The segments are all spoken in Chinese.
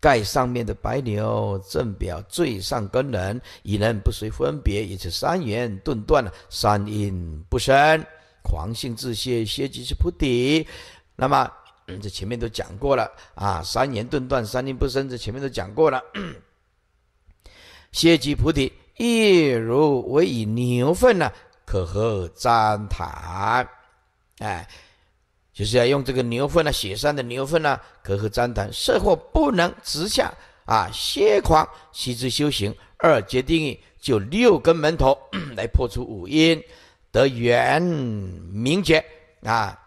盖上面的白牛，正表最上根人，以人不随分别，也是三元顿断了，三因不生，狂性自歇，歇即是菩提。那么这前面都讲过了啊，三元顿断，三因不生，这前面都讲过了。歇即菩提，一如为以牛粪呢，可和沾痰，哎。就是要用这个牛粪啊，雪山的牛粪啊，可和张痰，色或不能直下啊，歇狂习之修行二结定义，就六根门头 来破除五阴，得元明觉啊，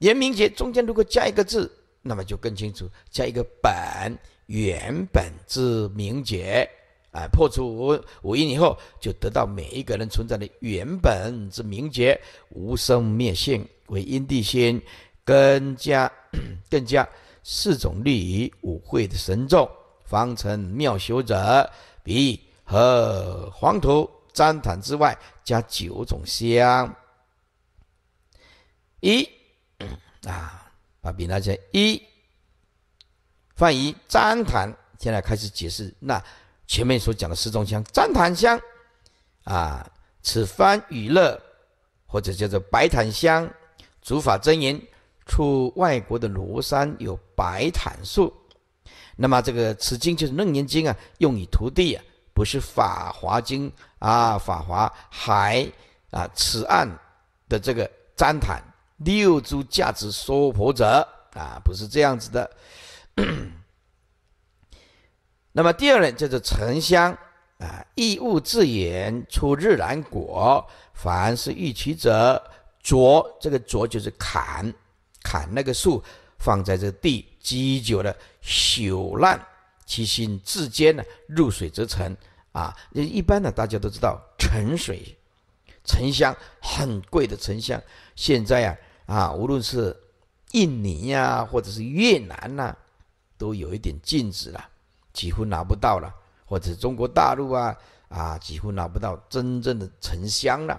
元明觉中间如果加一个字，那么就更清楚，加一个本，原本之明觉啊，破除五五阴以后，就得到每一个人存在的原本之明觉，无生灭性。为因地心，更加 更加四种利于五会的神咒，方成妙修者。比和黄土旃檀之外，加九种香。一啊，笔比那些一。关于旃檀，现在开始解释。那前面所讲的四种香，旃檀香啊，此番雨乐，或者叫做白檀香。祖法真言出外国的庐山有白檀树，那么这个此经就是《楞严经》啊，用以涂地啊，不是《法华经》啊，《法华海》啊，此案的这个旃檀六株价值娑婆者啊，不是这样子的。那么第二类叫做沉香啊，异物自言出日然果，凡是欲取者。浊，这个浊就是砍，砍那个树，放在这地，积久了朽烂，其心自坚呢。入水则沉，啊，一般呢，大家都知道沉水沉香很贵的沉香，现在呀，啊，无论是印尼呀，或者是越南呐，都有一点禁止了，几乎拿不到了，或者中国大陆啊，啊，几乎拿不到真正的沉香了。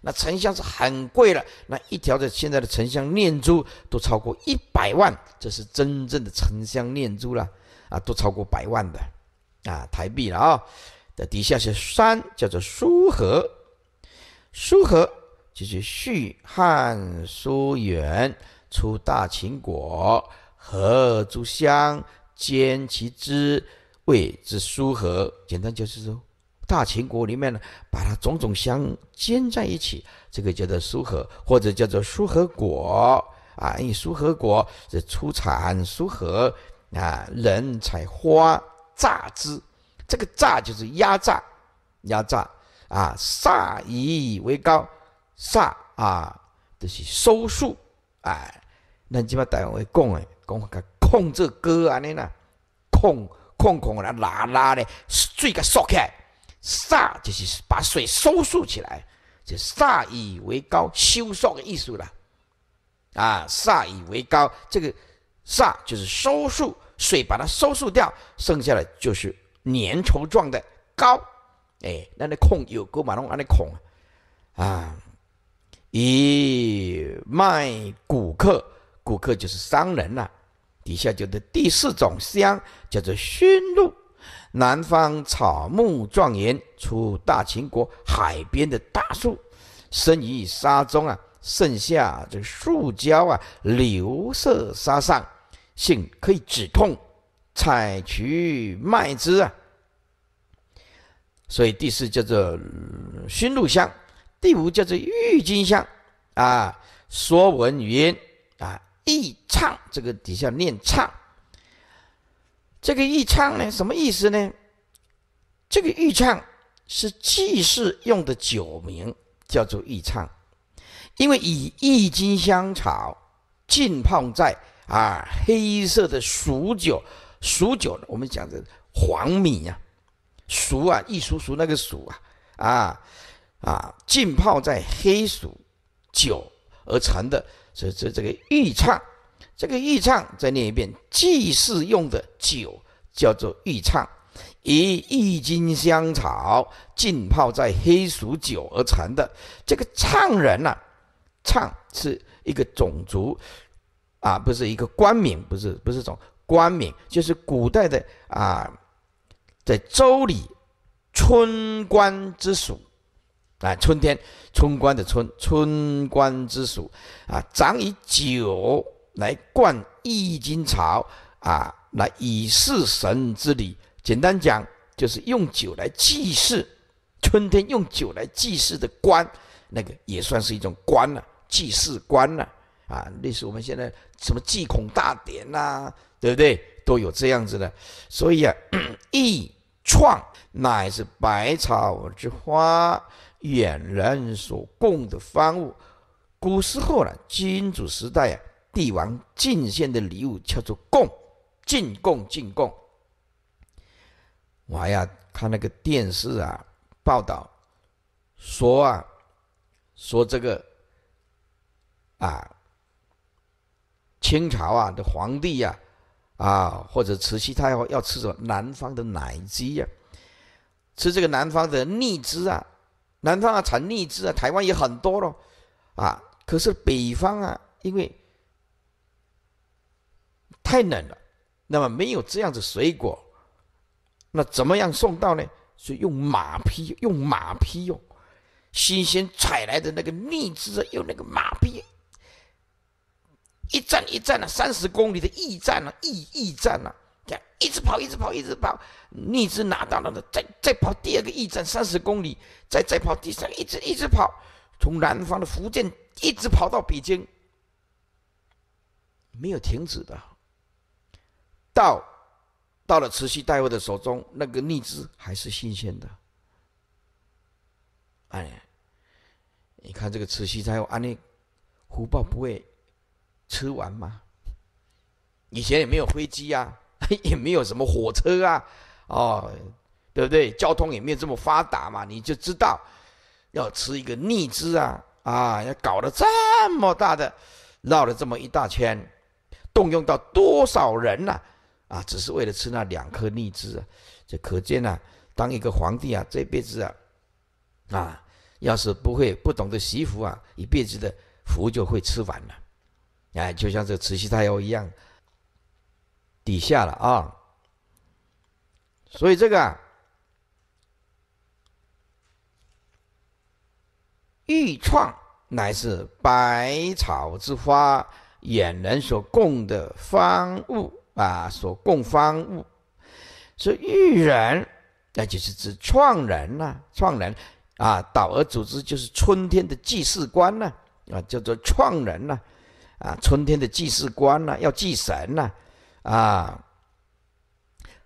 那沉香是很贵了，那一条的现在的沉香念珠都超过一百万，这是真正的沉香念珠了，啊，都超过百万的，啊，台币了啊。的底下是山，叫做苏河，苏河就是续汉苏远出大秦国合诸香兼其枝谓之苏河。简单就是说。大秦国里面呢，把它种种相煎在一起，这个叫做苏合，或者叫做苏合果啊。为苏合果是出产苏合啊，人采花榨汁，这个榨就是压榨，压榨啊，榨以为高榨啊，这是收树哎。那即马台湾会讲诶，讲甲控制割安尼啦，控控控来啦啦的，水个缩起。煞就是把水收束起来，就煞以为高修塑的艺术了，啊，煞以为高，这个煞就是收束水，把它收束掉，剩下的就是粘稠状的膏，哎，那那孔有沟马龙安那孔啊，以卖骨客，骨客就是商人呐，底下就是第四种香叫做熏露。南方草木壮严，出大秦国海边的大树，生于沙中啊，盛夏这树胶啊流色沙上，性可以止痛，采取卖汁啊。所以第四叫做熏鹿香，第五叫做郁金香啊。说文言啊，易唱这个底下念唱。这个玉唱呢，什么意思呢？这个玉唱是祭祀用的酒名，叫做玉唱，因为以郁金香草浸泡在啊黑色的熟酒，熟酒呢，我们讲的黄米呀，黍啊，一黍黍那个黍啊，啊啊浸泡在黑熟酒而成的，这这这个玉唱这个玉唱再念一遍，祭祀用的酒叫做玉唱，以郁金香草浸泡在黑鼠酒而成的。这个唱人呐，唱是一个种族，啊，不是一个官名，不是不是种官名，就是古代的啊，在周礼春官之属，啊，春天春官的春春官之属啊，长以酒。来灌易经草啊，来以示神之礼。简单讲，就是用酒来祭祀。春天用酒来祭祀的官，那个也算是一种官了，祭祀官了啊，类似我们现在什么祭孔大典呐，对不对？都有这样子的。所以啊，易创乃是百草之花，远人所供的方物。古时候呢，君主时代呀。帝王进献的礼物叫做贡，进贡进贡。我还要看那个电视啊，报道说啊，说这个啊，清朝啊的皇帝呀，啊或者慈禧太后要吃什么南方的奶鸡呀，吃这个南方的荔枝啊，南方啊产荔枝啊，台湾也很多咯，啊，可是北方啊，因为太冷了，那么没有这样子水果，那怎么样送到呢？所以用马匹，用马匹，用新鲜采来的那个荔枝，用那个马匹，一站一站的三十公里的驿站啊，驿驿站啊，这样一直跑，一直跑，一直跑，荔枝拿到了，再再跑第二个驿站三十公里，再再跑第三个，一直一直跑，从南方的福建一直跑到北京，没有停止的。到到了慈禧大后的手中，那个荔枝还是新鲜的。哎，你看这个慈禧太后，安内福报不会吃完吗？以前也没有飞机啊，也没有什么火车啊，哦，对不对？交通也没有这么发达嘛，你就知道要吃一个荔枝啊啊，要搞了这么大的，绕了这么一大圈，动用到多少人呐？啊，只是为了吃那两颗荔枝啊！这可见呢，当一个皇帝啊，这辈子啊，啊，要是不会不懂得惜福啊，一辈子的福就会吃完了。哎，就像这慈禧太后一样，底下了啊。所以这个啊。玉创乃是百草之花，眼人所供的方物。啊，所供方物，所以育人，那就是指创人呐，创人，啊，导而主之就是春天的祭祀官呐，啊，叫做创人呐，啊，春天的祭祀官呐，要祭神呐，啊，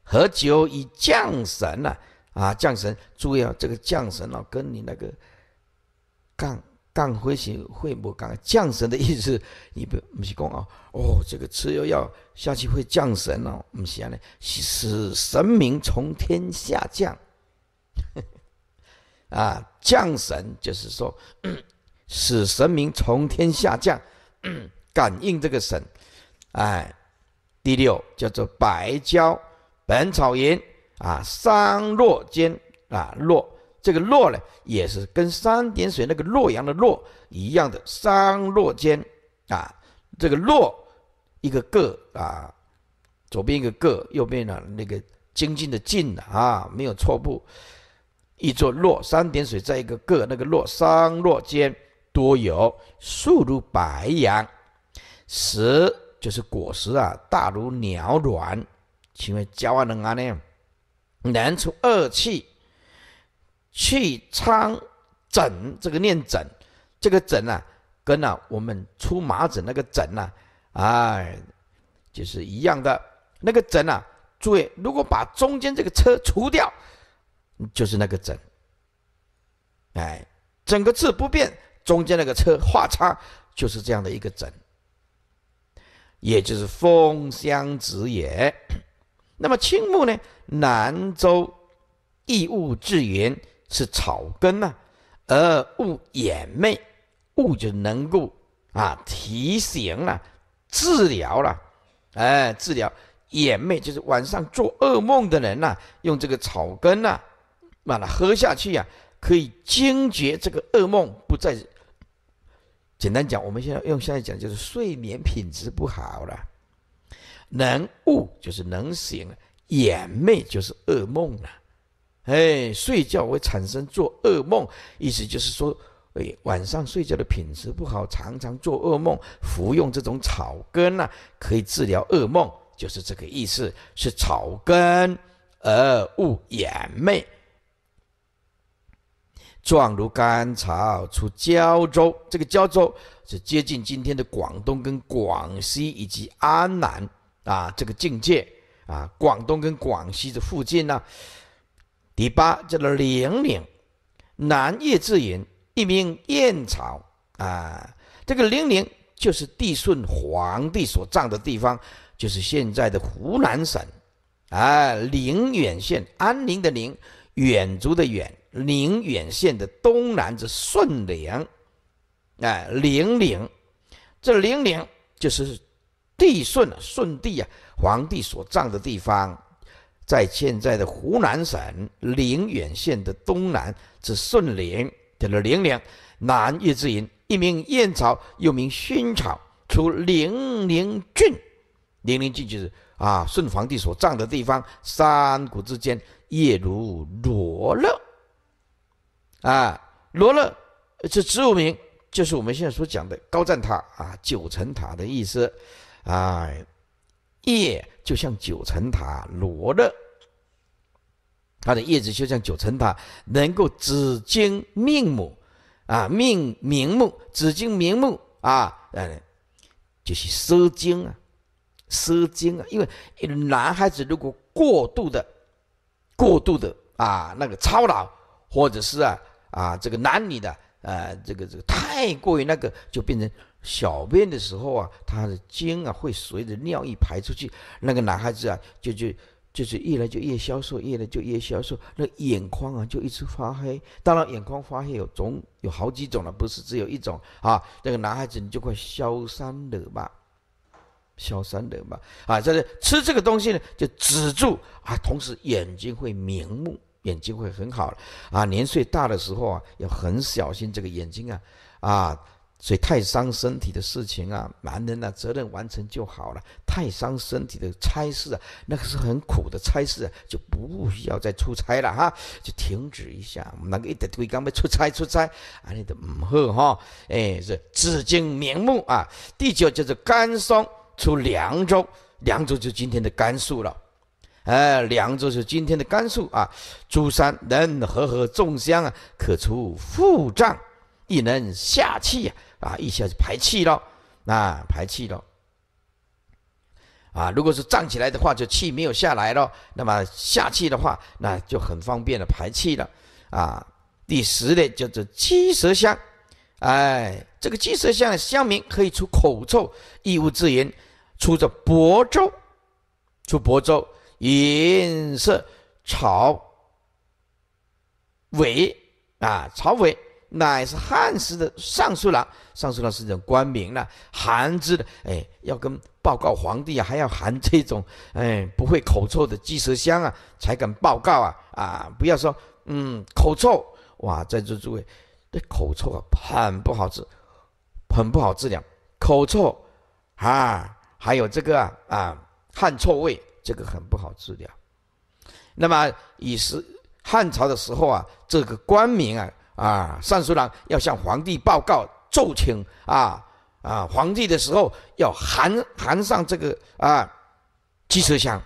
何久以降神呐，啊，降神，注意啊，这个降神哦，跟你那个杠。降灰行会不降降神的意思，你不不是讲哦哦，这个吃药要下去会降神哦，不是啊，是使神明从天下降，啊降神就是说 使神明从天下降，感应这个神，哎，第六叫做白蕉，本草言啊，三落间啊落。这个洛呢，也是跟三点水那个洛阳的洛一样的，商洛间啊。这个洛一个个啊，左边一个个，右边呢那个精进的进啊，没有错。步，一座洛，三点水在一个个，那个洛商洛间多有树如白杨，实就是果实啊，大如鸟卵。请问交换能安呢？能出二气。去苍枕，这个念枕，这个枕啊，跟啊我们出麻疹那个枕呢，哎，就是一样的。那个枕啊，注意，如果把中间这个车除掉，就是那个枕。哎，整个字不变，中间那个车画叉，就是这样的一个枕，也就是风箱子也。那么青木呢，南州异物志云。是草根呐，而悟眼寐，悟就能够啊提醒了，治疗了，哎，治疗眼寐就是晚上做噩梦的人呐，用这个草根呐，把它喝下去呀，可以惊觉这个噩梦不再。简单讲，我们现在用现在讲就是睡眠品质不好了，能悟就是能醒，眼寐就是噩梦了。哎，睡觉会产生做噩梦，意思就是说，哎，晚上睡觉的品质不好，常常做噩梦。服用这种草根呢，可以治疗噩梦，就是这个意思。是草根而物眼寐，状如甘草，出胶州。这个胶州是接近今天的广东跟广西以及安南啊这个境界啊，广东跟广西的附近呢。第八叫做陵陵，南岳之云，一名燕朝啊。这个陵陵就是帝舜皇帝所葬的地方，就是现在的湖南省，啊，宁远县，安宁的宁，远足的远，宁远县的东南之舜陵，啊，陵陵，这陵陵就是帝舜舜帝啊，皇帝所葬的地方。在现在的湖南省宁远县的东南是顺陵的了零陵，南岳之云，一名燕草，又名薰草，出零陵郡。零陵郡就是啊，顺皇帝所葬的地方。山谷之间，叶如罗勒，啊，罗勒这植物名，就是我们现在所讲的高赞塔啊，九层塔的意思，哎。叶就像九层塔罗的，它的叶子就像九层塔，能够指惊命目啊，命明目，指惊明目啊，呃，就是奢精啊，奢精啊，因为男孩子如果过度的、过度的啊，那个操劳，或者是啊啊，这个男女的呃，这个这个太过于那个，就变成。小便的时候啊，他的精啊会随着尿液排出去，那个男孩子啊，就就就是越来就越消瘦，越来就越消瘦，那眼眶啊就一直发黑。当然，眼眶发黑有总有好几种了，不是只有一种啊。那个男孩子你就快消散了吧，消散了吧啊！这是吃这个东西呢，就止住啊，同时眼睛会明目，眼睛会很好啊。年岁大的时候啊，要很小心这个眼睛啊啊。所以太伤身体的事情啊，男人啊，责任完成就好了。太伤身体的差事啊，那个是很苦的差事，啊，就不需要再出差了哈，就停止一下。我们那个一直会刚要出差出差，啊，你的唔好哈。哎，是紫金明目啊。第九就是甘松出凉州，凉州就今天的甘肃了。哎，凉州是今天的甘肃啊。朱山能和和众香啊，可除腹胀，亦能下气啊。啊，一下子排气了，啊，排气了。啊，如果是站起来的话，就气没有下来了。那么下气的话，那就很方便的排气了。啊，第十类叫做鸡舌香。哎，这个鸡舌香的香名可以出口臭，异物之言，出着薄粥，出薄粥，颜色草尾啊，草尾。乃是汉时的尚书郎，尚书郎是一种官名了。韩之的，哎，要跟报告皇帝啊，还要含这种哎不会口臭的鸡舌香啊，才敢报告啊啊！不要说嗯口臭哇，在座诸位，这口臭啊，很不好治，很不好治疗。口臭啊，还有这个啊汗臭味，这个很不好治疗。那么以时汉朝的时候啊，这个官名啊。啊，尚书郎要向皇帝报告奏请啊啊，皇帝的时候要含含上这个啊鸡舌香，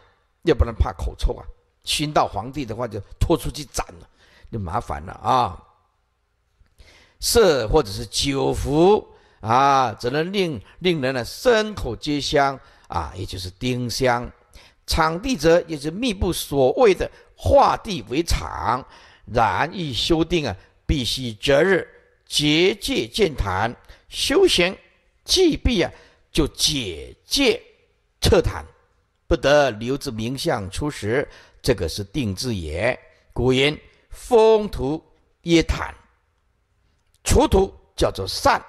要不然怕口臭啊，熏到皇帝的话就拖出去斩了，就麻烦了啊。色或者是酒服啊，只能令令人呢身口皆香啊，也就是丁香。场地则也是密布所谓的画地为场，然易修订啊。必须择日结界建坛，修行既必啊，就解界撤坛，不得留之名相出时。这个是定制也。古人封土曰坛，除土叫做善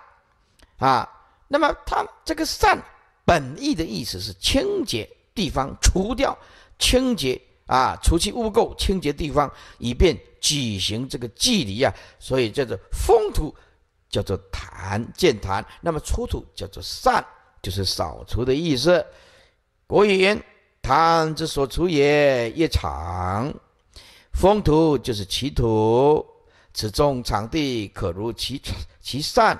啊。那么他这个善本意的意思是清洁地方，除掉清洁。啊，除去污垢，清洁地方，以便举行这个祭礼啊，所以叫做封土，叫做坛建坛。那么出土叫做善，就是扫除的意思。国语言：坛之所除也，夜场。”封土就是其土，此中场地可如其其善。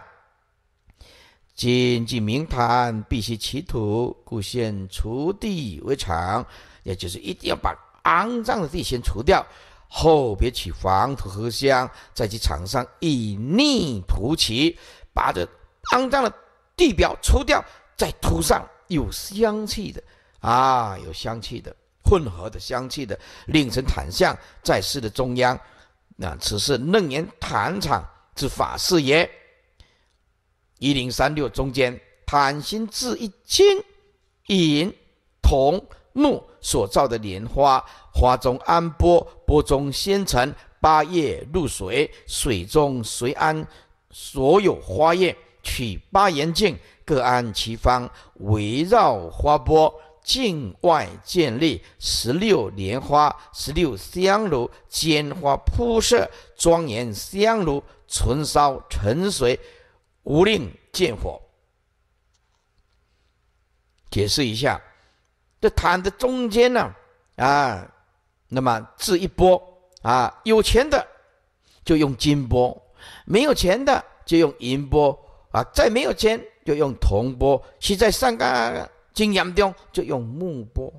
谨记明坛，必须其土，故现除地为场，也就是一定要把。肮脏的地先除掉，后别取黄土和香，再去场上以逆涂漆，把这肮脏的地表除掉，再涂上有香气的，啊，有香气的混合的香气的，令成坦相在市的中央，那此是楞严坛场之法事也。一零三六中间坦心至一金引银铜。木所造的莲花，花中安波，波中仙尘，八叶露水，水中随安所有花叶，取八元镜各安其方，围绕花钵境外建立十六莲花、十六香炉，煎花铺设庄严香炉，纯烧纯水，无令见火。解释一下。这躺子中间呢，啊，那么字一波啊，有钱的就用金波，没有钱的就用银波啊，再没有钱就用铜波，现在上个金严中就用木波，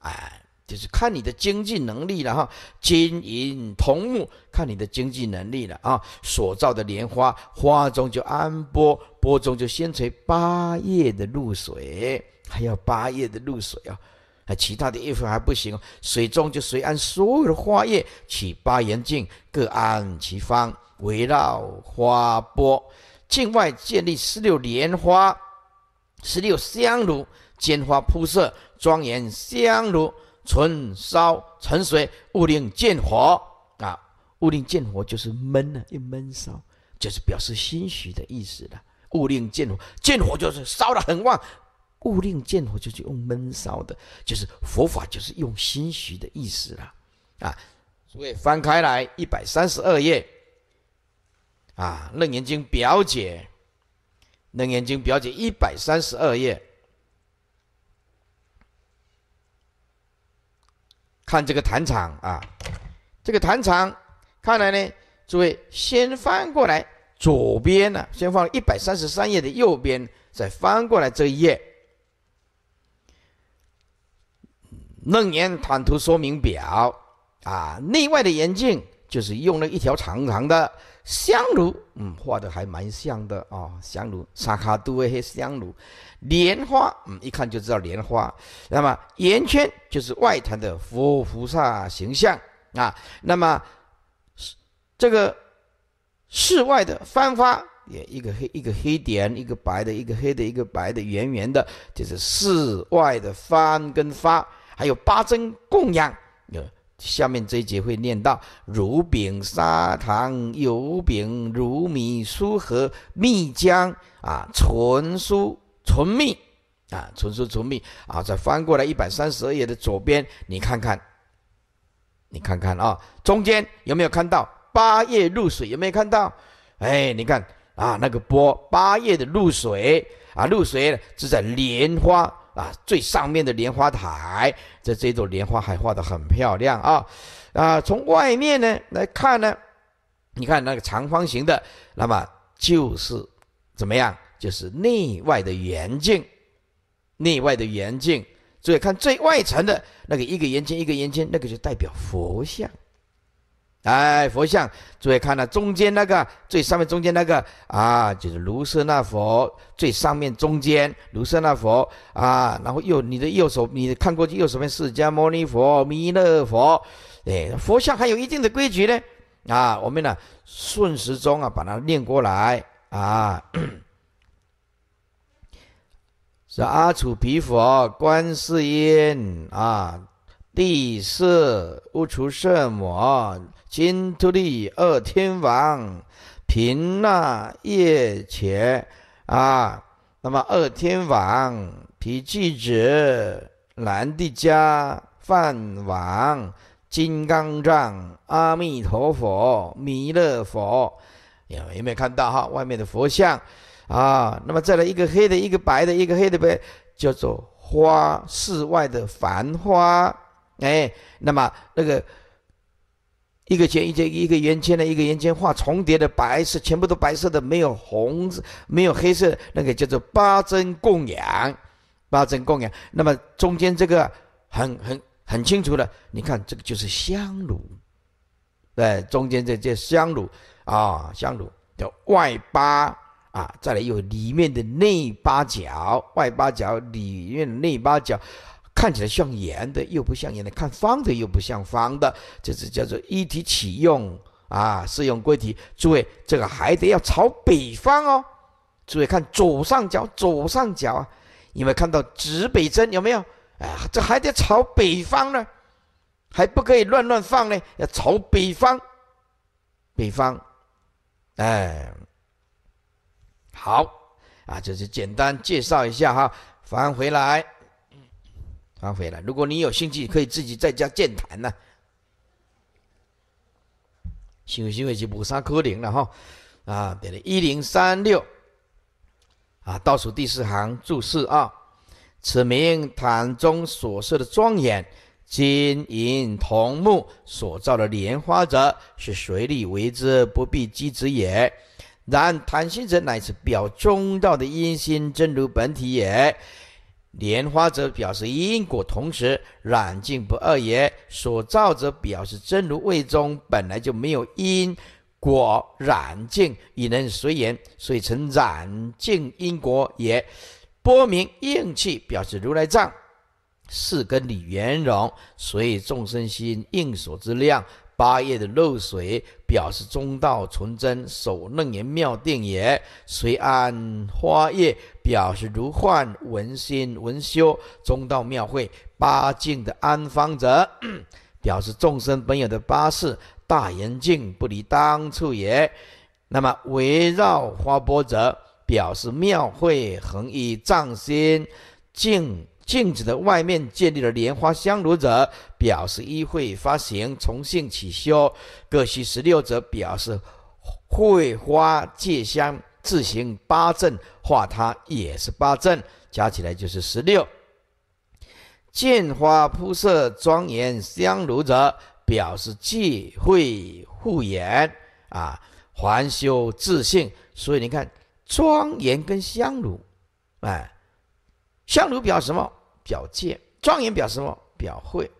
哎。就是看你的经济能力了哈，金银铜木，看你的经济能力了啊。所造的莲花花中就安波，波中就先垂八叶的露水，还要八叶的露水啊，那其他的衣服还不行。水中就随安所有的花叶，取八元镜，各安其方，围绕花钵，境外建立十六莲花，十六香炉，鲜花铺设，庄严香炉。存烧沉水，勿令见火啊！勿令见火就是闷啊，一闷烧就是表示心虚的意思了。勿令见火，见火就是烧的很旺，勿令见火就是用闷烧的，就是佛法就是用心虚的意思了啊！所以翻开来一百三十二页啊，《楞严经》表解，《楞严经》表解一百三十二页。看这个弹场啊，这个弹场看来呢，诸位先翻过来左边呢，先放一百三十三页的右边，再翻过来这一页。楞严坦途说明表啊，内外的眼镜就是用了一条长长的。香炉，嗯，画的还蛮像的啊。香炉，沙卡都尔黑香炉，莲花，嗯，一看就知道莲花。那么圆圈就是外坛的佛菩萨形象啊。那么这个室外的翻花，也一个黑一个黑点，一个白的，一个黑的，一个白的，圆圆的，就是室外的翻跟发，还有八珍供养，有。下面这一节会念到如饼、砂糖、油饼、如米酥和蜜浆啊，纯酥、纯蜜啊，纯酥、纯蜜啊。再翻过来一百三十二页的左边，你看看，你看看啊，中间有没有看到八叶露水？有没有看到？哎，你看啊，那个波八叶的露水啊，露水是在莲花。啊，最上面的莲花台，在这朵莲花还画得很漂亮啊，啊，从外面呢来看呢，你看那个长方形的，那么就是怎么样？就是内外的圆镜，内外的圆镜。所以看最外层的那个一个圆圈一个圆圈，那个就代表佛像。哎，佛像，注意看呐，中间那个最上面中间那个啊，就是卢舍那佛。最上面中间卢舍那佛啊，然后右你的右手，你看过去右手边释迦牟尼佛、弥勒佛。哎，佛像还有一定的规矩呢。啊，我们呢顺时钟啊把它念过来啊，是阿楚毗佛、观世音啊、地色、无除舍魔。金土利二天王，平那夜且啊，那么二天王皮质子蓝帝迦梵王金刚杖阿弥陀佛弥勒佛，有有没有看到哈？外面的佛像啊，那么再来一个黑的，一个白的，一个黑的呗，叫做花室外的繁花哎，那么那个。一个圈，一个一个圆圈的一个圆圈画重叠的白色，全部都白色的，没有红，没有黑色。那个叫做八针供养，八针供养。那么中间这个很很很清楚的，你看这个就是香炉，对，中间这这香炉啊，香炉叫外八啊，再来有里面的内八角，外八角里面内八角。看起来像圆的又不像圆的，看方的又不像方的，这是叫做一体启用啊，适用柜体。注意，这个还得要朝北方哦。注意看左上角，左上角啊，有没有看到指北针？有没有？哎，这还得朝北方呢，还不可以乱乱放呢，要朝北方，北方。哎，好啊，这是简单介绍一下哈，翻回来。放回来。如果你有兴趣，可以自己在家建坛行为行为是补三科零了哈。啊，对了，一零三六啊，倒数第四行注释啊，此名坛中所设的庄严，金银铜木所造的莲花者，是随力为之，不必积之也。然坛心者，乃是表中道的因心，真如本体也。莲花则表示因果同时染净不二也；所造则表示真如未中本来就没有因果染净，以能随缘，所以成染净因果也。波明应气表示如来藏是根理圆融，所以众生心应所之量。八叶的露水，表示中道纯真，守楞严妙定也；随安花叶，表示如幻文心文修，中道妙会；八境的安方者，表示众生本有的八事，大圆净不离当处也。那么围绕花波者，表示妙会恒以藏心静镜子的外面建立了莲花香炉者，表示依会发行，从性起修；各系十六者，表示会花戒香自行八阵画它也是八阵，加起来就是十六。见花铺设庄严香炉者，表示戒讳护眼啊，还修自信。所以你看，庄严跟香炉，哎，香炉表示什么？表戒庄严表什么？表慧，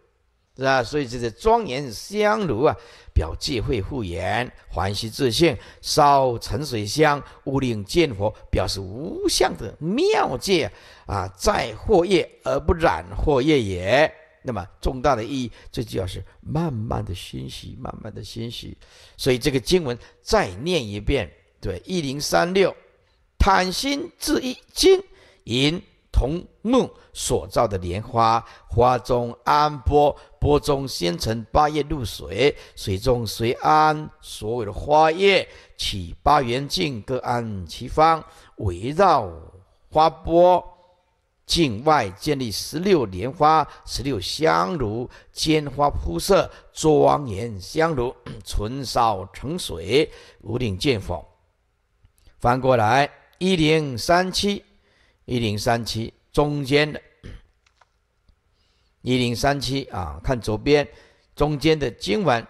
是吧？所以这个庄严香炉啊，表戒慧护言，还息自性，烧沉水香，五岭见佛，表示无相的妙戒啊，在或业而不染或业也。那么重大的意义，这就要是慢慢的熏习，慢慢的熏习。所以这个经文再念一遍，对一零三六，坦心自意，金银。同木所造的莲花，花中安波，波中先陈八叶露水，水中随安所有的花叶，取八元镜各安其方，围绕花钵境外建立十六莲花、十六香炉，鲜花铺设庄严香炉，纯 烧成水，无顶建佛。翻过来一零三七。一零三七中间的，一零三七啊，看左边中间的经文：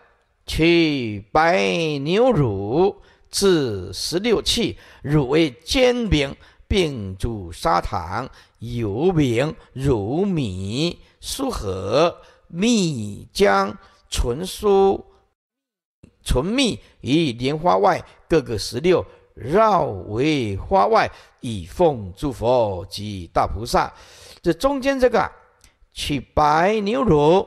去白牛乳至十六器，乳为煎饼，并煮砂糖、油饼、乳米、酥和蜜浆、纯酥、纯蜜。与莲花外各个十六。绕为花外，以奉诸佛及大菩萨。这中间这个，取白牛乳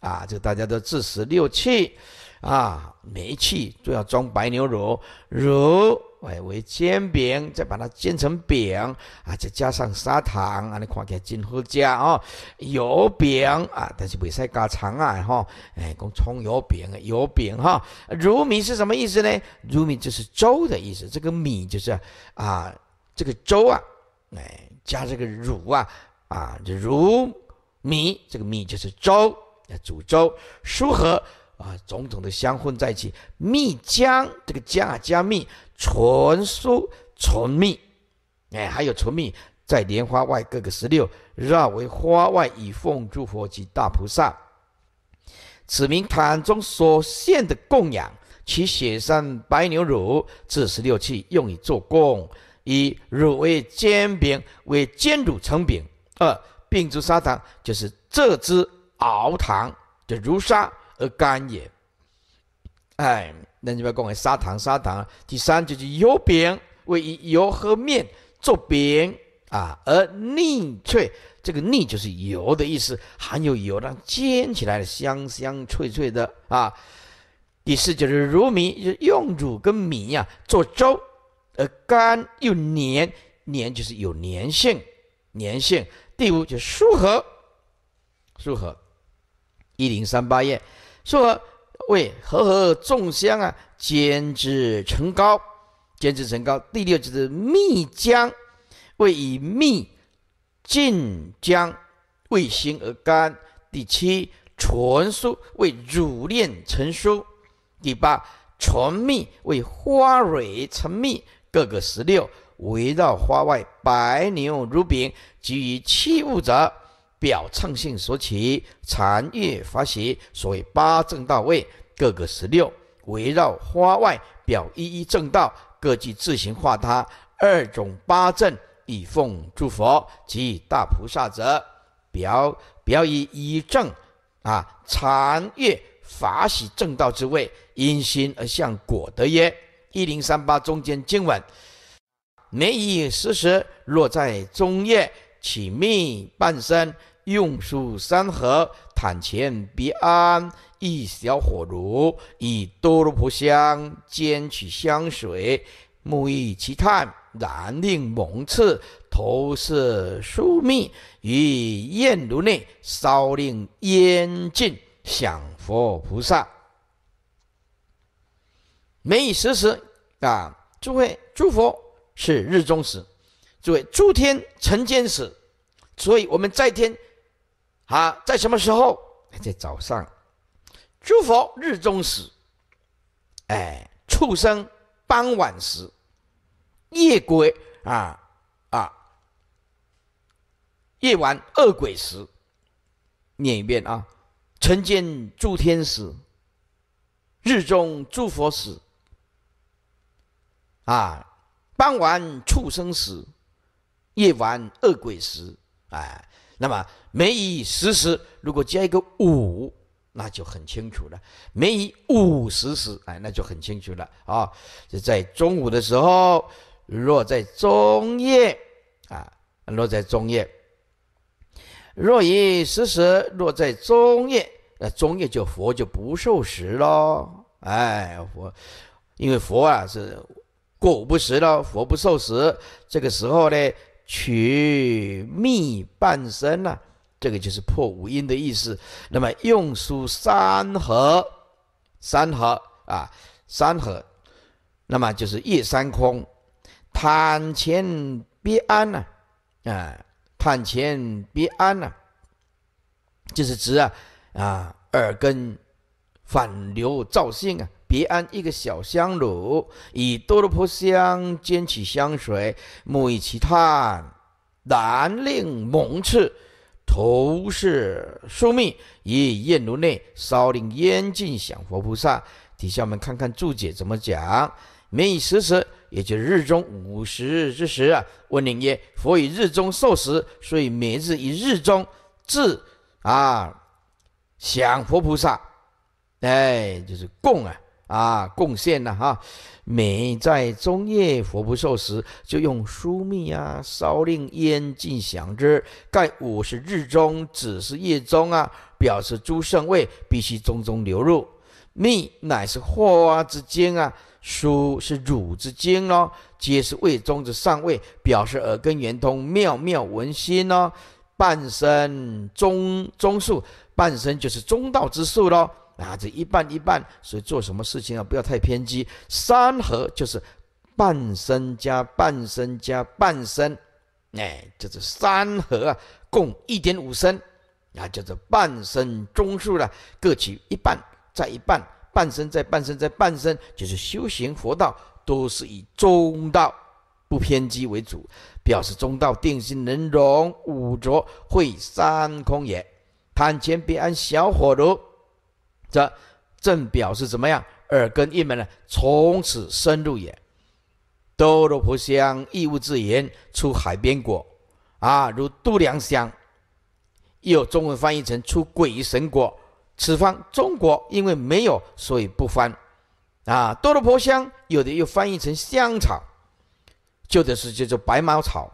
啊，这大家都自食六气啊，煤气都要装白牛乳，乳。为煎饼，再把它煎成饼啊，再加上砂糖啊，你看起来真好加哦。油饼啊，但是不晒加长啊，哈，哎，讲葱油饼，油饼哈。乳米是什么意思呢？乳米就是粥的意思，这个米就是啊，这个粥啊，哎，加这个乳啊，啊，乳米，这个米就是粥，煮粥，书和啊种种的相混在一起，蜜浆，这个浆啊，加蜜。纯酥纯蜜，哎，还有纯蜜，在莲花外各个十六，绕为花外以奉诸佛及大菩萨。此名坛中所献的供养，其雪山白牛乳自十六器用以做供，以乳为煎饼，为煎乳成饼；二并煮砂糖，就是这只熬糖，的如砂而干也。哎。那就要讲为砂糖，砂糖。第三就是油饼，为以油和面做饼啊，而腻脆，这个腻就是油的意思，含有油，让煎起来的香香脆脆的啊。第四就是乳米，就用乳跟米呀做粥，而干又黏，黏就是有粘性，粘性。第五就是粟核，粟核，一零三八页，粟核。为和合众香啊，兼之成膏，兼之成膏。第六就是蜜浆，为以蜜浸浆，为辛而甘。第七纯酥为乳炼成酥。第八纯蜜为花蕊成蜜。各个石榴围绕花外，白牛如饼，给以七物者。表乘性所起，禅月法喜，所谓八正道位，各个十六围绕花外表一一正道，各具自行化他二种八正，以奉诸佛及大菩萨者，表表以一正啊，禅月法喜正道之位，因心而向果得耶？一零三八中间经文，每已时时落在中叶。取密半身，用数三合，坦前别安一小火炉，以多罗婆香煎取香水，沐浴其炭，燃令蒙刺，投设酥密，于焰炉内，烧令烟尽，享佛菩萨。每以时时啊！诸位诸佛是日中时。诸位，诸天成间时，所以我们在天，啊，在什么时候？在早上。诸佛日中时，哎，畜生傍晚时，夜鬼啊啊，夜晚恶鬼时，念一遍啊，成间诸天时，日中诸佛时，啊，傍晚畜生时。夜晚饿鬼时，哎，那么每以十时，如果加一个午，那就很清楚了。每以五时时，哎，那就很清楚了啊！就在中午的时候，落在中夜啊，落在中夜。若以十时落在中夜，那中夜就佛就不受食喽。哎，佛，因为佛啊是过午不食喽，佛不受食。这个时候呢。取密半身啊，这个就是破五阴的意思。那么用书三合，三合啊，三合，那么就是夜三空，坦前别安呐，啊，坦前别安呐，就是指啊啊耳根反流造性啊。别安一个小香炉，以多罗婆香煎取香水，沐浴其炭，然令蒙炽，投是酥密，以焰炉内烧令烟尽，享佛菩萨。底下我们看看注解怎么讲。每以时时，也就是日中午时之时啊。问令曰：佛以日中受食，所以每日以日中至啊，享佛菩萨。哎，就是供啊。啊，贡献了哈。每在中夜佛不受时，就用疏密啊，烧令烟尽，降之。盖五十日中，只是夜中啊，表示诸圣位必须中中流入。密乃是祸啊之间啊，疏是乳之间咯，皆是胃中之上位，表示耳根圆通妙妙闻心咯，半身中中数，半身就是中道之数喽。啊，这一半一半，所以做什么事情啊，不要太偏激。三合就是半身加半身加半身，哎，就是三合啊，共一点五身啊，叫做半身中数了。各取一半，再一半，半身再半身再半身，就是修行佛道都是以中道不偏激为主，表示中道定心能容五浊会三空也。贪前别安小火炉。这正表示怎么样耳根一门呢？从此深入也。多罗婆香异物之言出海边国，啊，如度量香，有中文翻译成出鬼神国。此方中国因为没有，所以不翻。啊，多罗婆香有的又翻译成香草，旧的是叫做白茅草。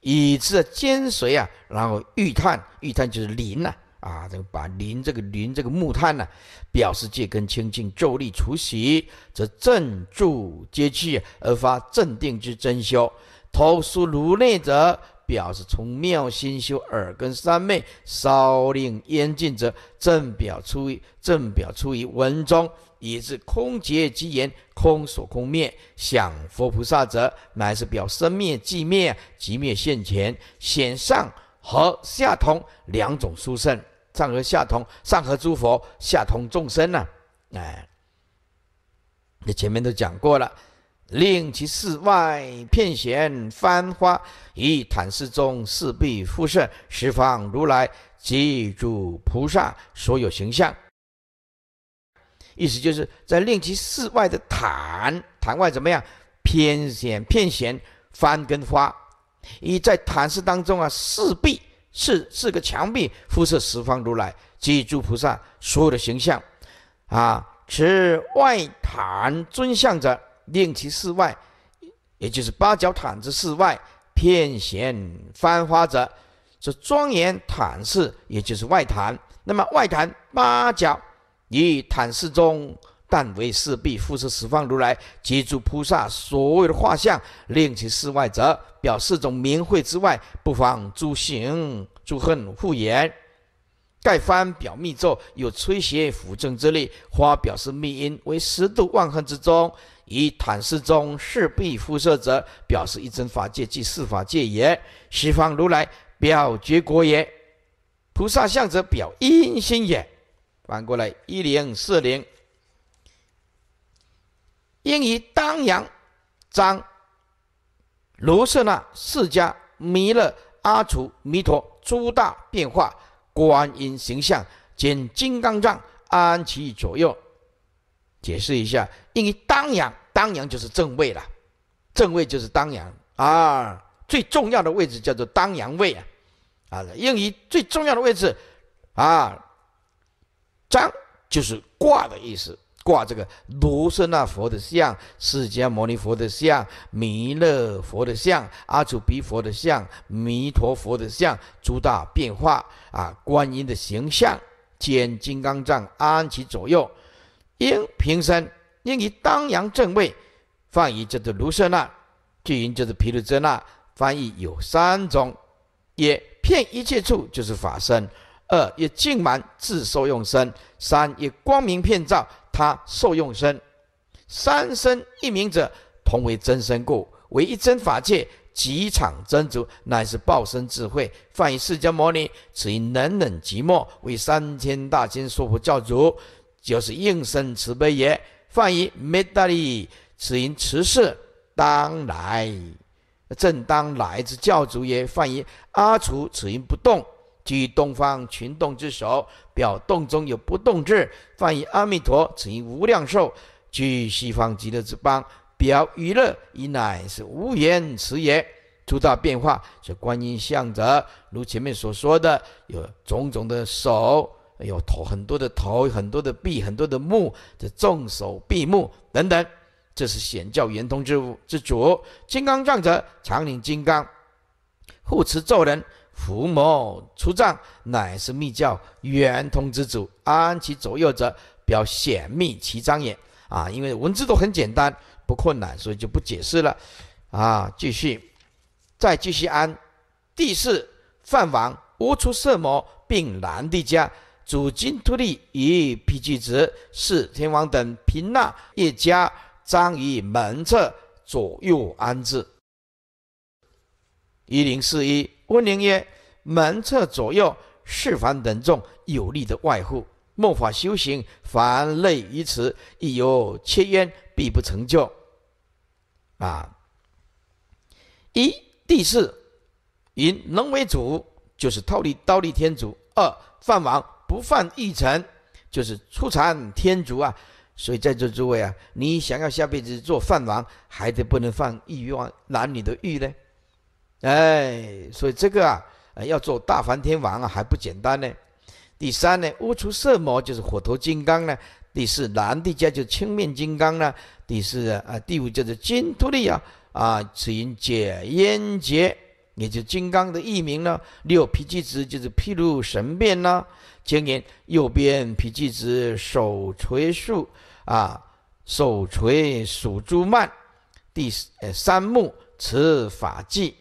以次尖髓啊，然后玉炭，玉炭就是磷了。啊，这个把磷这个磷这个木炭呢，表示戒根清净，咒力除习，则正住皆气而发镇定之真修；头书炉内者，表示从妙心修耳根三昧；稍令烟尽者，正表出于正表出于文中，以至空结即言空所空灭想佛菩萨者，乃是表生灭即灭，即灭现前显上和下同两种殊胜。上合下同，上合诸佛，下同众生呐。哎，那前面都讲过了，令其室外片弦翻花，以坛示中四壁辐射十方如来、记住菩萨所有形象。意思就是在令其室外的坛坛外怎么样，偏显偏显翻跟花，以在坛寺当中啊四壁。四四个墙壁敷设十方如来及诸菩萨所有的形象，啊，持外坛尊像者，令其室外，也就是八角毯子室外片显繁花者，是庄严毯式，也就是外坛。那么外坛八角与毯式中。但为四壁肤色十方如来及诸菩萨所的画像，令其世外者表示种名讳之外，不妨诸行诸恨护言。盖翻表密咒，有吹邪扶正之力。花表示密因，为十度万恨之中，以坦示中是必复色者，表示一真法界即四法界也。西方如来表觉国也，菩萨相者表阴心也。反过来，一零四零。应以当阳张卢舍那释迦弥勒阿除弥陀诸大变化观音形象兼金刚藏安其左右。解释一下，应以当阳，当阳就是正位了，正位就是当阳啊，最重要的位置叫做当阳位啊，啊，应以最重要的位置啊，张就是卦的意思。挂这个卢舍那佛的像，释迦牟尼佛的像，弥勒佛的像，阿佛的像、弥陀佛的像，诸大变化啊，观音的形象，兼金刚藏安其左右。因平身，因以当阳正位，放于这个卢舍那，据云就是毗卢遮那。翻译有三种：也骗一切处就是法身；二、也净满自受用身；三、也光明遍照。他受用身，三身一名者，同为真身故，为一真法界，极场真主，乃是报身智慧。犯于释迦牟尼，此因冷冷寂寞，为三千大千束缚教主，就是应身慈悲也。犯于灭大利，此因慈事当来，正当来之教主也。犯于阿刍，此因不动。居东方群动之首，表动中有不动智；泛以阿弥陀，此以无量寿。居西方极乐之邦，表娱乐，以乃是无言辞也。诸大变化，是观音相者，如前面所说的，有种种的手，有头，很多的头，很多的臂，很多的目，这众手、臂、目等等，这是显教圆通之之主。金刚藏者，常领金刚，护持咒人。伏魔出帐，乃是密教圆通之主。安其左右者，表显密其张也。啊，因为文字都很简单，不困难，所以就不解释了。啊，继续，再继续安。第四饭王无出色魔，并兰帝家主金突利与皮具子是天王等贫纳业家，张于门侧左右安置。一零四一。温宁曰：“门侧左右是凡等众，有力的外护，莫法修行，凡类于此，亦有切焉，必不成就。”啊！一第四，以能为主，就是套利刀立天主。二饭王不犯一成，就是出产天主啊。所以在座诸位啊，你想要下辈子做饭王，还得不能犯欲望，男女的欲呢？哎，所以这个啊，要做大梵天王啊还不简单呢。第三呢，乌出色魔就是火头金刚呢。第四，蓝地家就青面金刚呢。第四啊，第五就是金都力啊啊，此云解烟劫，也就金刚的艺名呢。六脾气值就是毗卢神变呢，经言右边脾气值手垂树啊，手垂数珠曼。第四，三目持法器。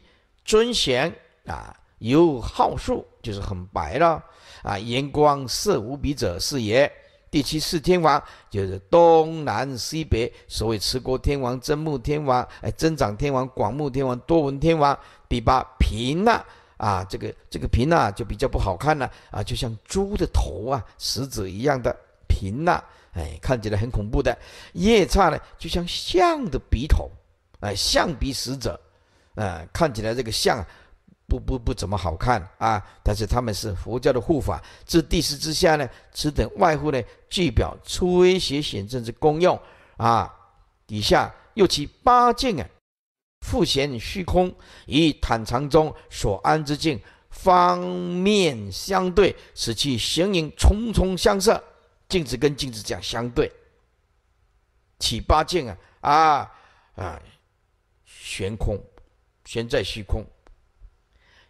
尊贤啊，有好数就是很白了啊，颜光色无比者是也。第七是天王，就是东南西北。所谓持国天王、真木天王、哎增长天王、广目天王、多闻天王。第八平呐啊，这个这个平呐就比较不好看了啊，就像猪的头啊，石子一样的平呐，哎，看起来很恐怖的。夜叉呢，就像象的鼻头，哎，象鼻石者。呃，看起来这个像不不不怎么好看啊，但是他们是佛教的护法。这第四之下呢，此等外护呢具表出威邪显正之功用啊。底下又起八境啊，复显虚空以坦常中所安之境方面相对，使其形影重重相涉。镜子跟镜子讲相对，起八境啊啊啊，悬空。悬在虚空，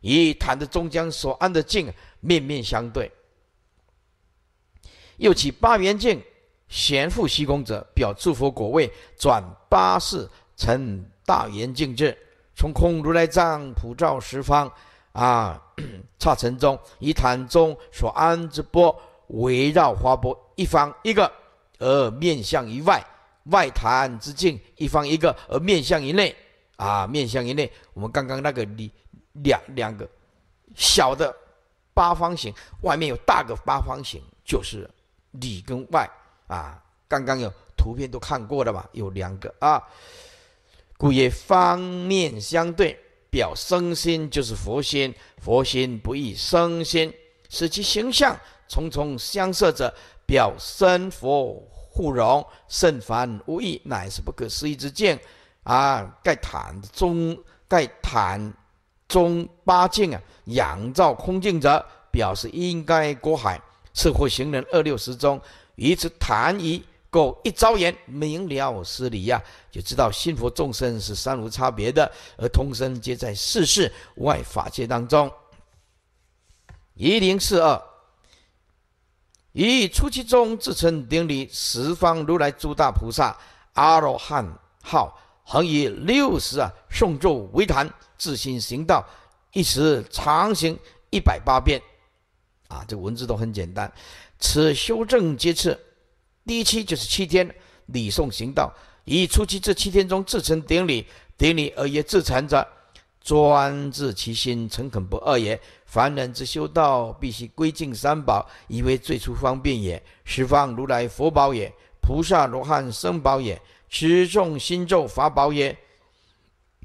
与坛的中间所安的镜面面相对。又起八元镜，悬覆虚空者，表诸佛果位转八世成大圆镜智。从空如来藏普照十方，啊，刹尘中以坛中所安之波围绕花波一方一个而面向于外，外坛之镜一方一个而面向于内。啊，面向以内，我们刚刚那个里两两个小的八方形，外面有大个八方形，就是里跟外啊。刚刚有图片都看过了吧？有两个啊。故曰：方面相对，表身心就是佛心，佛心不易，身心使其形象重重相色者，表身佛互融，甚凡无异，乃是不可思议之境。啊，盖坦中盖坦中八境啊，仰照空镜者，表示应该过海，是乎行人二六十中于此坦一，够一招言明了斯理呀，就知道信佛众生是三无差别的，而通身皆在世事外法界当中。一零四二，以初期中，自称顶礼十方如来诸大菩萨阿罗汉号。恒以六十啊诵咒为坛，自心行道，一时常行一百八遍，啊，这文字都很简单。此修正皆次，第一期就是七天礼诵行道，以初期这七天中自诚顶礼，顶礼而也自成者，专治其心，诚恳不二也。凡人之修道，必须归敬三宝，以为最初方便也。十方如来佛宝也，菩萨罗汉僧宝也。持诵心咒法宝也，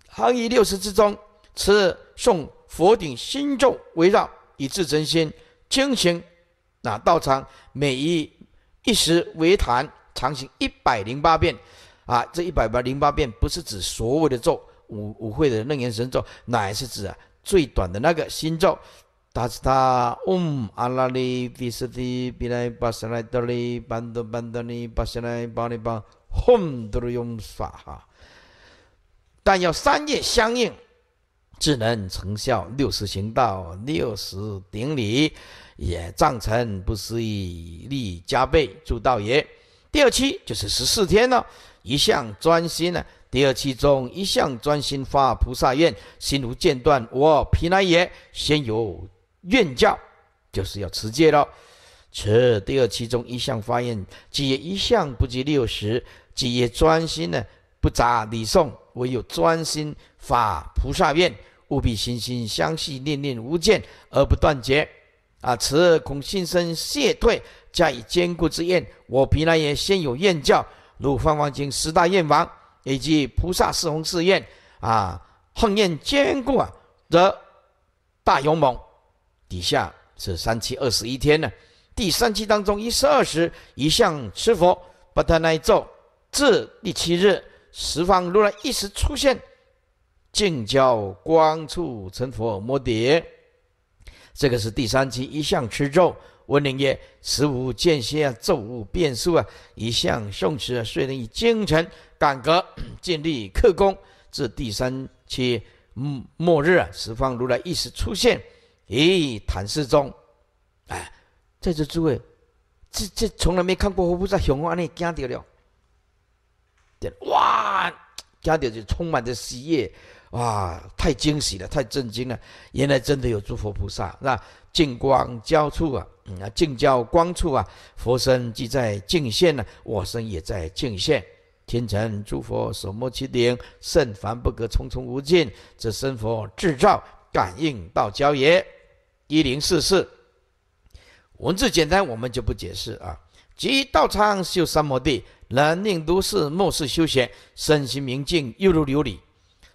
行于六十之中，持诵佛顶心咒围绕，以至真心经行那道场，每一一时为谈，常行一百零八遍。啊，这一百零八遍不是指所谓的咒五五会的楞严神咒，乃是指啊最短的那个心咒。达斯塔嗡阿拉利毗瑟帝毗奈跋瑟那达利班多班多尼跋瑟那班尼巴哄都用耍哈，但要三业相应，智能成效，六十行道，六十顶礼，也赞成不思议力加倍助道也。第二期就是十四天了，一向专心呢。第二期中一向专心发菩萨愿，心无间断。我皮来也，先有愿教，就是要持戒了。持第二期中一项发愿，即一向不及六十。即也专心呢，不杂礼诵，唯有专心发菩萨愿，务必心心相系，念念无间而不断绝。啊，此恐心生懈退，加以坚固之愿。我毗那也先有愿教，如方方经十大愿王，以及菩萨四弘誓愿。啊，恒愿坚固，则大勇猛。底下是三七二十一天呢。第三期当中一十二时，一向持佛，不贪爱咒。至第七日，十方如来一时出现，净教光处成佛摩碟。这个是第三期一向持咒。文陵曰：“十无间歇啊，咒无变数啊，一向诵持啊，虽能以精诚感格，尽力克功。至第三期末末日，十方如来一时出现，咦，谈师宗。哎，在座诸位，这这从来没看过我不道，熊雄安呢，惊掉了。”点哇，家里就充满着喜悦，哇，太惊喜了，太震惊了！原来真的有诸佛菩萨，那净光交处啊，啊，净教光处啊，佛身即在净现呢，我身也在净现，天成诸佛手摸其顶，甚凡不可，匆匆无尽，这身佛制造感应道交也。一零四四，文字简单，我们就不解释啊。即道场修三摩地。能令都市末世修闲，身心明净，犹如琉璃。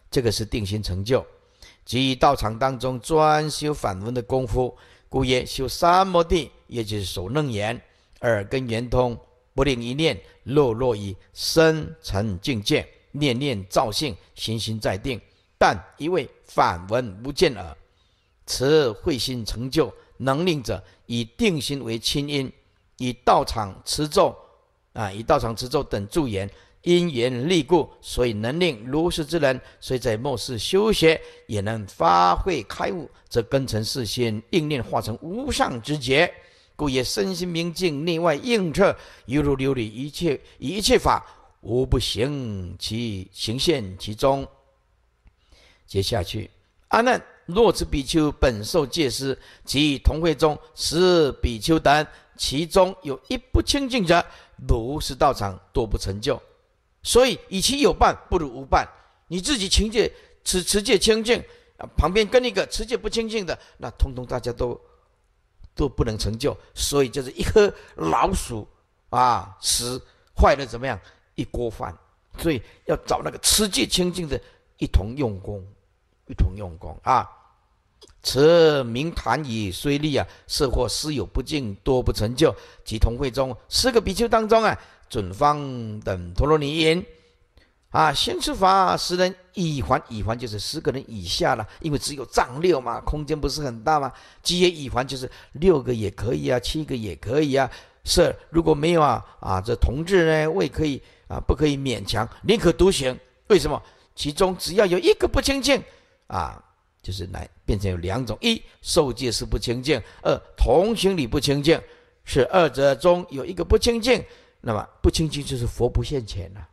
这个是定心成就，即道场当中专修反文的功夫。故曰：修三摩地，也就是守楞严，耳根圆通，不令一念落落于深沉境界，念念造性，心心在定。但一味反闻无见耳，此慧心成就，能令者以定心为清音，以道场持咒。啊，以道场持咒等助言，因缘利故，所以能令如是之人，虽在末世修学，也能发慧开悟，则根尘世心应念化成无上之劫，故也身心明净，内外映彻，犹如琉璃，一切一切法无不行，其行现其中。接下去，阿难，若此比丘本受戒师及同会中十比丘等。其中有一不清净者，如是道场，多不成就。所以，与其有伴，不如无伴。你自己清净，持持戒清净，啊，旁边跟一个持戒不清净的，那通通大家都都不能成就。所以，就是一颗老鼠啊，屎坏了怎么样？一锅饭。所以要找那个持戒清净的，一同用功，一同用功啊。此名谈以虽利啊，是或师有不敬，多不成就。即同会中四个比丘当中啊，准方等陀罗尼言啊，先出法十人以环，以环就是十个人以下了，因为只有藏六嘛，空间不是很大嘛。即以环就是六个也可以啊，七个也可以啊。是如果没有啊啊，这同志呢，未可以啊，不可以勉强，宁可独行。为什么？其中只要有一个不清净啊。就是来变成有两种：一、受戒是不清净；二、同行理不清净。是二者中有一个不清净，那么不清净就是佛不现前了。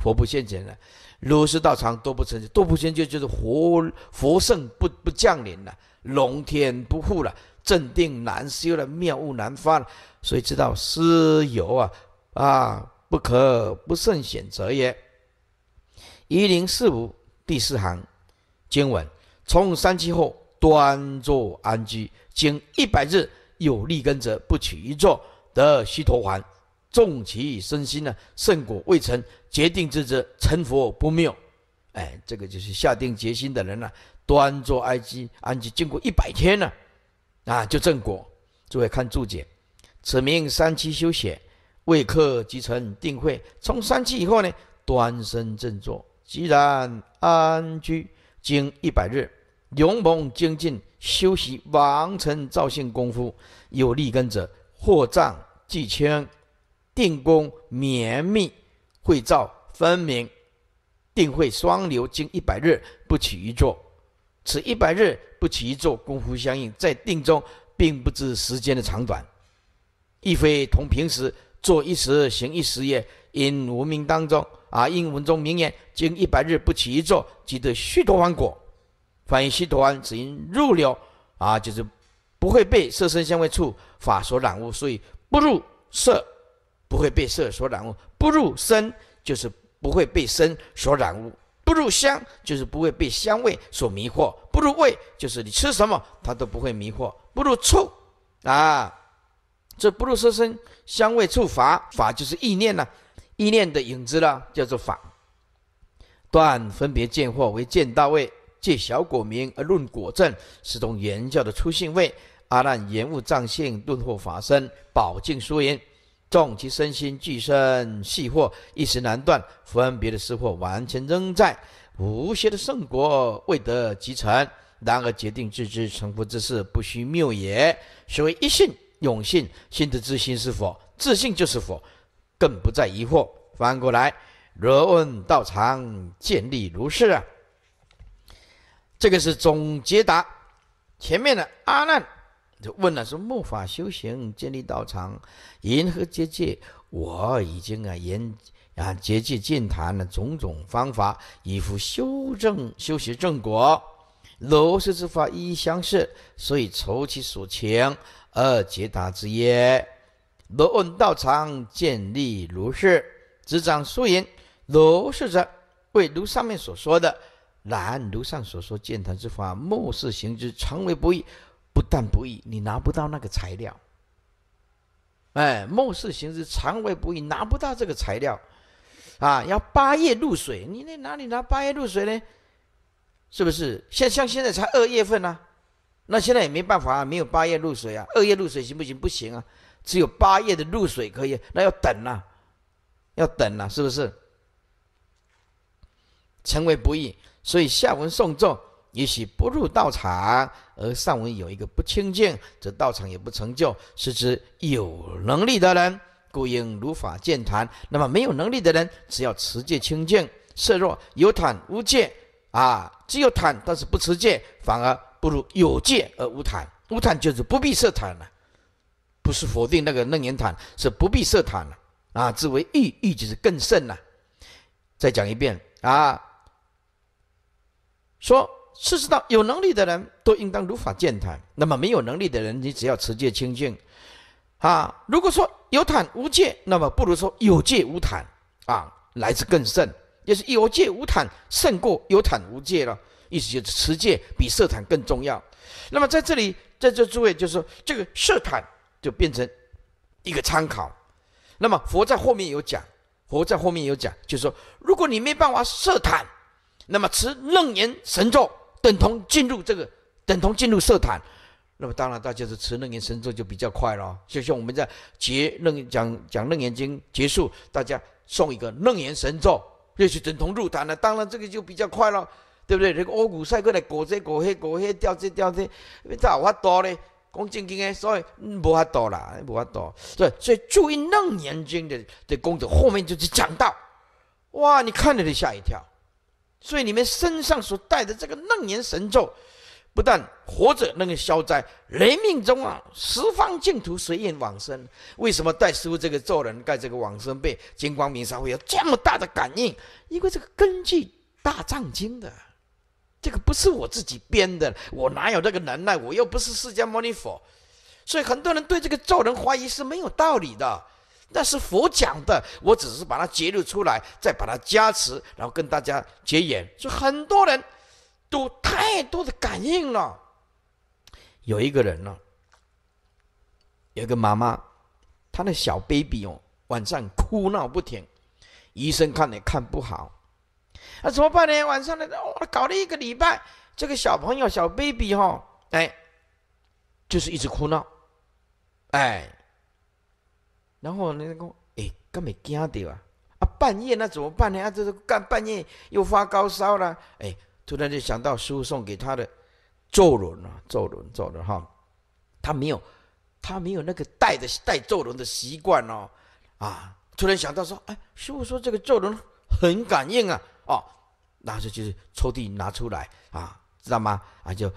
佛不现前了，如是道场多不成就，多不清净就是佛佛圣不不降临了，龙天不护了，镇定难修了，妙悟难发了。所以知道师有啊啊不可不慎选择也。一零四五第四行。经文：从三期后，端坐安居，经一百日，有立根者，不取一座，得须陀环。众其身心呢，圣果未成，决定之则成佛不谬。哎，这个就是下定决心的人呢，端坐安居，安居经过一百天呢，啊，就正果。诸位看注解，此名三期修写，未克即成定慧。从三期以后呢，端身正坐，既然安居。经一百日，勇猛精进，修习王成造性功夫，有立根者，或藏即轻，定功绵密，会照分明，定会双流。经一百日不起一座。此一百日不起一座，功夫相应，在定中并不知时间的长短，亦非同平时坐一时行一时也。因无名当中啊，因文中名言，经一百日不起一座，即得须陀洹果。翻译须陀洹，只因入流啊，就是不会被色身香味触法所染污，所以不入色，不会被色所染污；不入身，就是不会被身所染污；不入香，就是不会被香味所迷惑；不入味，就是你吃什么它都不会迷惑；不入触啊，这不入色身香味触法，法就是意念呐。意念的影子呢，叫做法断，分别见惑为见道位，借小果名而论果证，是种言教的初性位。阿难言悟藏性，顿获法身，宝镜疏言，众其身心俱生系惑，一时难断，分别的失惑完全仍在，无邪的圣果未得即成。然而决定自知成佛之事不须谬也，所谓一性永性，性的自心是佛，自性就是佛。更不再疑惑。翻过来，若问道场建立如是啊，这个是总结答。前面的阿难就问了，说：末法修行建立道场，银河结界？我已经啊研啊结界进坛的种种方法，以复修正修习正果。如是之法，一一相似，所以筹其所情而结答之也。罗问道场建立如是，执掌疏言如是者，为如上面所说的。然如上所说，建坛之法，莫世行之常为不易，不但不易，你拿不到那个材料。哎，莫世行之常为不易，拿不到这个材料，啊，要八月露水，你那哪里拿八月露水呢？是不是？现像现在才二月份啊，那现在也没办法啊，没有八月露水啊，二月露水行不行？不行啊。只有八月的露水可以，那要等了，要等了，是不是？成为不易。所以下文送咒，也许不入道场；而上文有一个不清净，则道场也不成就。是指有能力的人，故应如法建坛。那么没有能力的人，只要持戒清净，色若有坦无戒啊，只有坦，但是不持戒，反而不如有戒而无坦，无坦就是不必设坦了。不是否定那个楞严坦，是不必设坦了啊！自为欲欲就是更甚了。再讲一遍啊，说世实道，有能力的人都应当如法见坦，那么没有能力的人，你只要持戒清净啊。如果说有坦无戒，那么不如说有戒无坦啊，来之更甚，也是有戒无坦胜过有坦无戒了。意思就是持戒比设坦更重要。那么在这里，在这诸位就是说这个设坦。就变成一个参考，那么佛在后面有讲，佛在后面有讲，就是说，如果你没办法设坛，那么持楞严神咒等同进入这个，等同进入设坛，那么当然大家是持楞严神咒就比较快了。就像我们在结楞讲讲楞严经结束，大家送一个楞严神咒，就是等同入坛了。当然这个就比较快了，对不对？这个欧古赛过来搞这搞这搞这掉这掉这，你咋有法多嘞？恭敬音经》哎，所以无法多了，无法躲，对，所以注意楞严经的的功德，后面就是讲到，哇，你看了就吓一跳。所以你们身上所带的这个楞严神咒，不但活着能够消灾，人命中啊，十方净土随愿往生。为什么戴师傅这个咒人盖这个往生被，金光明上会有这么大的感应？因为这个根据《大藏经》的。这个不是我自己编的，我哪有那个能耐？我又不是释迦牟尼佛，所以很多人对这个咒人怀疑是没有道理的。那是佛讲的，我只是把它揭露出来，再把它加持，然后跟大家结缘。所以很多人都太多的感应了。有一个人呢，有一个妈妈，她的小 baby 哦，晚上哭闹不停，医生看也看不好。那怎么办呢？晚上呢？我搞了一个礼拜，这个小朋友小 baby 哈，哎，就是一直哭闹，哎，然后那个哎，刚没惊掉啊，啊，半夜那怎么办呢？啊，这是干半夜又发高烧了，哎，突然就想到师傅送给他的咒轮啊，咒轮咒轮哈，他没有他没有那个带的带咒轮的习惯哦，啊，突然想到说，哎，师傅说这个咒轮很感应啊。哦，那时就是抽屉拿出来啊，知道吗？啊，就